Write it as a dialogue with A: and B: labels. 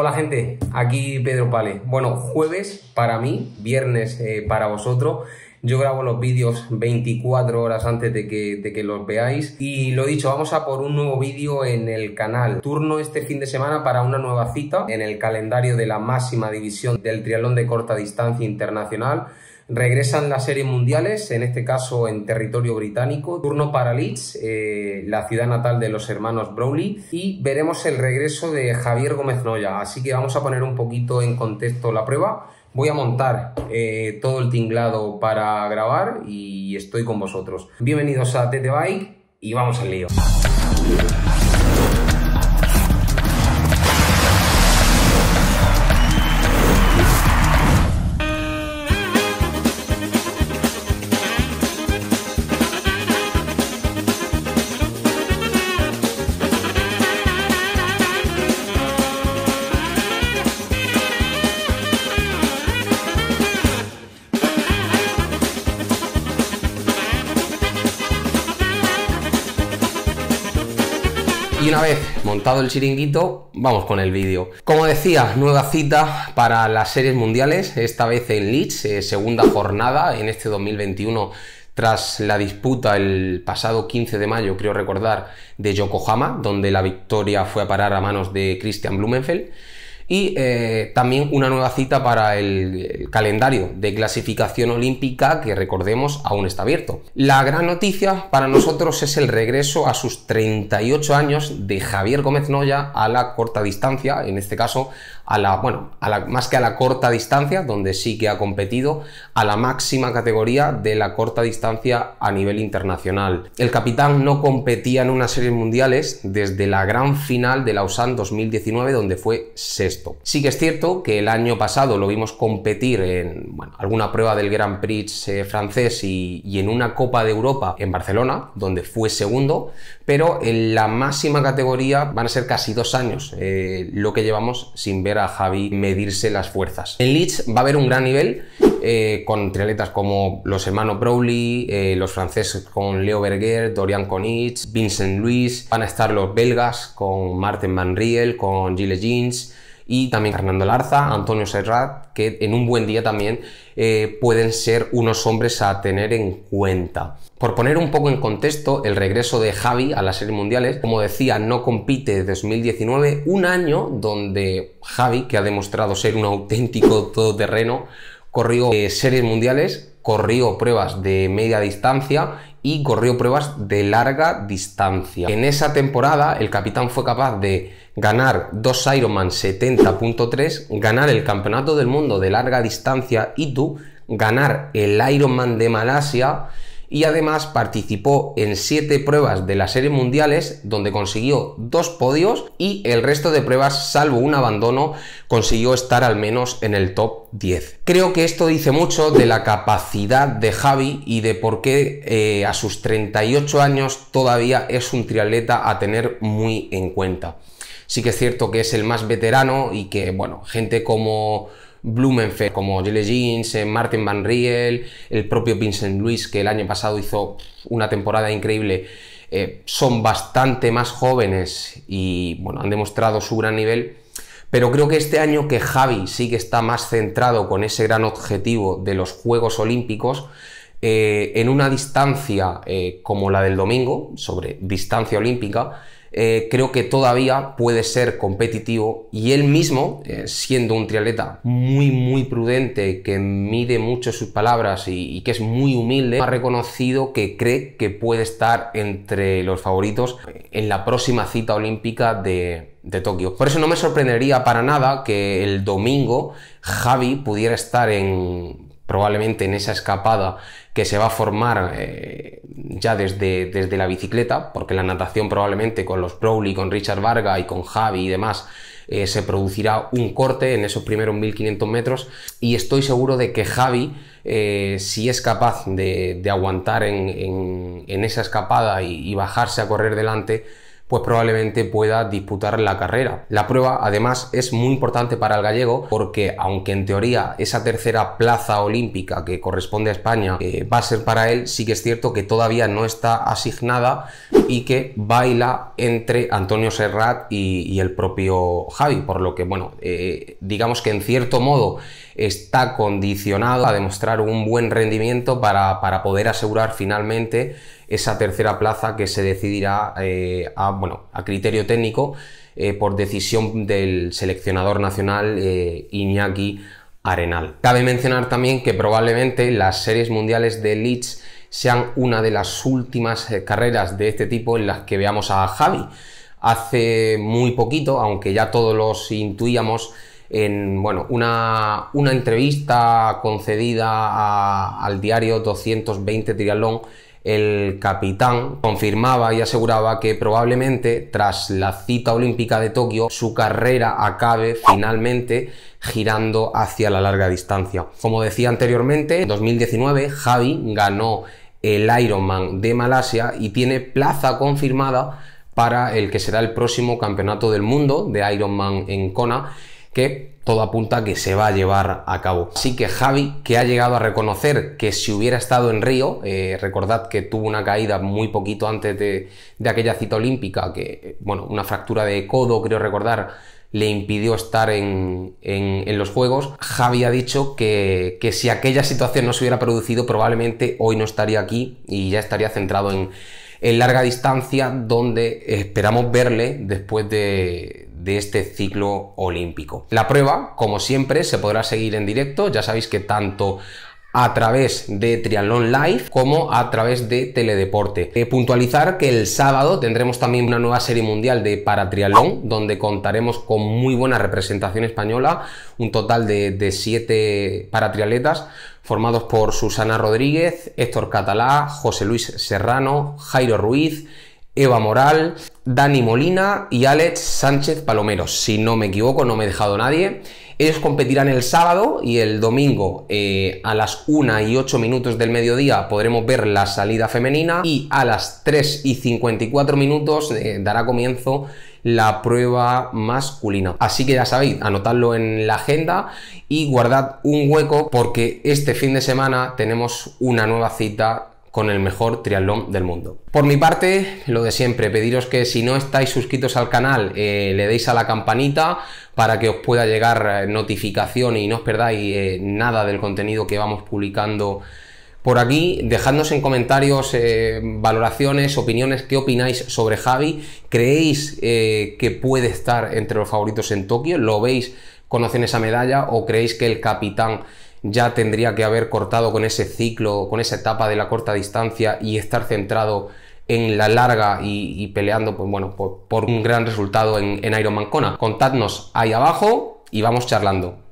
A: Hola gente, aquí Pedro Pale. Bueno, jueves para mí, viernes eh, para vosotros. Yo grabo los vídeos 24 horas antes de que, de que, los veáis. Y lo dicho, vamos a por un nuevo vídeo en el canal. Turno este fin de semana para una nueva cita en el calendario de la máxima división del triatlón de corta distancia internacional Regresan las series mundiales, en este caso en territorio británico. Turno para Leeds, eh, la ciudad natal de los hermanos Brawley, Y veremos el regreso de Javier Gómez Noya. Así que vamos a poner un poquito en contexto la prueba. Voy a montar eh, todo el tinglado para grabar y estoy con vosotros. Bienvenidos a TT Bike y vamos al lío. una vez montado el chiringuito, vamos con el vídeo. Como decía, nueva cita para las series mundiales, esta vez en Leeds, eh, segunda jornada en este 2021 tras la disputa el pasado 15 de mayo, creo recordar, de Yokohama, donde la victoria fue a parar a manos de Christian Blumenfeld y eh, también una nueva cita para el, el calendario de clasificación olímpica que recordemos aún está abierto. La gran noticia para nosotros es el regreso a sus 38 años de Javier Gómez Noya a la corta distancia, en este caso la, bueno, a la, más que a la corta distancia, donde sí que ha competido, a la máxima categoría de la corta distancia a nivel internacional. El capitán no competía en unas series mundiales desde la gran final de Lausanne 2019, donde fue sexto. Sí que es cierto que el año pasado lo vimos competir en alguna prueba del Grand Prix eh, francés y, en una Copa de Europa en Barcelona, donde fue segundo, pero en la máxima categoría van a ser casi dos años eh, lo que llevamos sin ver a Javi medirse las fuerzas. En Leeds va a haber un gran nivel eh, con triatletas como los hermanos Broly, eh, los franceses con Leo Berger, Dorian Conitz, Vincent Luis, van a estar los belgas con Martin Van Riel, con Gilles Jeans, y también Fernando Larza, Antonio Serrat, que en un buen día también eh, pueden ser unos hombres a tener en cuenta. Por poner un poco en contexto el regreso de Javi a las series mundiales, como decía, no compite 2019, un año donde Javi, que ha demostrado ser un auténtico todoterreno, corrió eh, series mundiales, corrió pruebas de media distancia y corrió pruebas de larga distancia. En esa temporada el capitán fue capaz de ganar dos Ironman 70.3, ganar el Campeonato del Mundo de larga distancia y tú ganar el Ironman de Malasia y además participó en siete pruebas de las Serie mundiales donde consiguió dos podios y el resto de pruebas, salvo un abandono, consiguió estar al menos en el top 10. Creo que esto dice mucho de la capacidad de Javi y de por qué eh, a sus 38 años todavía es un triatleta a tener muy en cuenta. Sí que es cierto que es el más veterano y que, bueno, gente como Blumenfeld, como Gilles Jeans, eh, Martin Van Riel, el propio Vincent Luis, que el año pasado hizo una temporada increíble, eh, son bastante más jóvenes y bueno, han demostrado su gran nivel. Pero creo que este año que Javi sí que está más centrado con ese gran objetivo de los Juegos Olímpicos, eh, en una distancia como la del domingo, sobre distancia olímpica, eh, creo que todavía puede ser competitivo y él mismo, eh, siendo un triatleta muy, muy prudente, que mide mucho sus palabras y, que es muy humilde, ha reconocido que cree que puede estar entre los favoritos en la próxima cita olímpica de, de Tokio. Por eso no me sorprendería para nada que el domingo Javi pudiera estar en probablemente en esa escapada que se va a formar eh, ya desde, desde la bicicleta, porque la natación probablemente con los y con Richard Varga y con Javi y demás, eh, se producirá un corte en esos primeros 1500 metros y estoy seguro de que Javi, eh, si es capaz de, aguantar en, esa escapada y bajarse a correr delante, pues probablemente pueda disputar la carrera. La prueba además es muy importante para el gallego porque aunque en teoría esa tercera plaza olímpica que corresponde a España eh, va a ser para él, sí que es cierto que todavía no está asignada y que baila entre Antonio Serrat y, el propio Javi, por lo que bueno, eh, digamos que en cierto modo está condicionado a demostrar un buen rendimiento para, para poder asegurar finalmente esa tercera plaza que se decidirá eh, a, bueno, a criterio técnico eh, por decisión del seleccionador nacional eh, Iñaki Arenal. Cabe mencionar también que probablemente las series mundiales de Leeds sean una de las últimas carreras de este tipo en las que veamos a Javi. Hace muy poquito, aunque ya todos los intuíamos, en bueno, una, entrevista concedida al diario 220 Trialón el capitán confirmaba y aseguraba que probablemente tras la cita olímpica de Tokio su carrera acabe finalmente girando hacia la larga distancia. Como decía anteriormente, en 2019 Javi ganó el Ironman de Malasia y tiene plaza confirmada para el que será el próximo campeonato del mundo de Ironman en Kona, que todo apunta que se va a llevar a cabo. Así que Javi, que ha llegado a reconocer que si hubiera estado en Río, eh, recordad que tuvo una caída muy poquito antes de, aquella cita olímpica, que, bueno, una fractura de codo, creo recordar, le impidió estar en, los Juegos. Javi ha dicho que, si aquella situación no se hubiera producido, probablemente hoy no estaría aquí y ya estaría centrado en larga distancia, donde esperamos verle después de, de este ciclo olímpico. La prueba, como siempre, se podrá seguir en directo, ya sabéis que tanto a través de Trialón Live como a través de Teledeporte. Eh, puntualizar que el sábado tendremos también una nueva serie mundial de paratriatlón donde contaremos con muy buena representación española, un total de, siete paratriatletas formados por Susana Rodríguez, Héctor Catalá, José Luis Serrano, Jairo Ruiz, Eva Moral, Dani Molina y Alex Sánchez Palomero. Si no me equivoco, no me he dejado nadie. Ellos competirán el sábado y el domingo eh, a las 1 y 8 minutos del mediodía podremos ver la salida femenina y a las 3 y 54 minutos eh, dará comienzo la prueba masculina. Así que ya sabéis, anotadlo en la agenda y guardad un hueco porque este fin de semana tenemos una nueva cita con el mejor triatlón del mundo. Por mi parte, lo de siempre, pediros que si no estáis suscritos al canal, eh, le deis a la campanita para que os pueda llegar eh, notificación y no os perdáis eh, nada del contenido que vamos publicando por aquí, dejadnos en comentarios valoraciones, opiniones, qué opináis sobre Javi, creéis que puede estar entre los favoritos en Tokio, lo veis ¿Conocen esa medalla o creéis que el capitán ya tendría que haber cortado con ese ciclo, con esa etapa de la corta distancia y estar centrado en la larga y, peleando pues, por, un gran resultado en, en Ironman Kona. Contadnos ahí abajo y vamos charlando.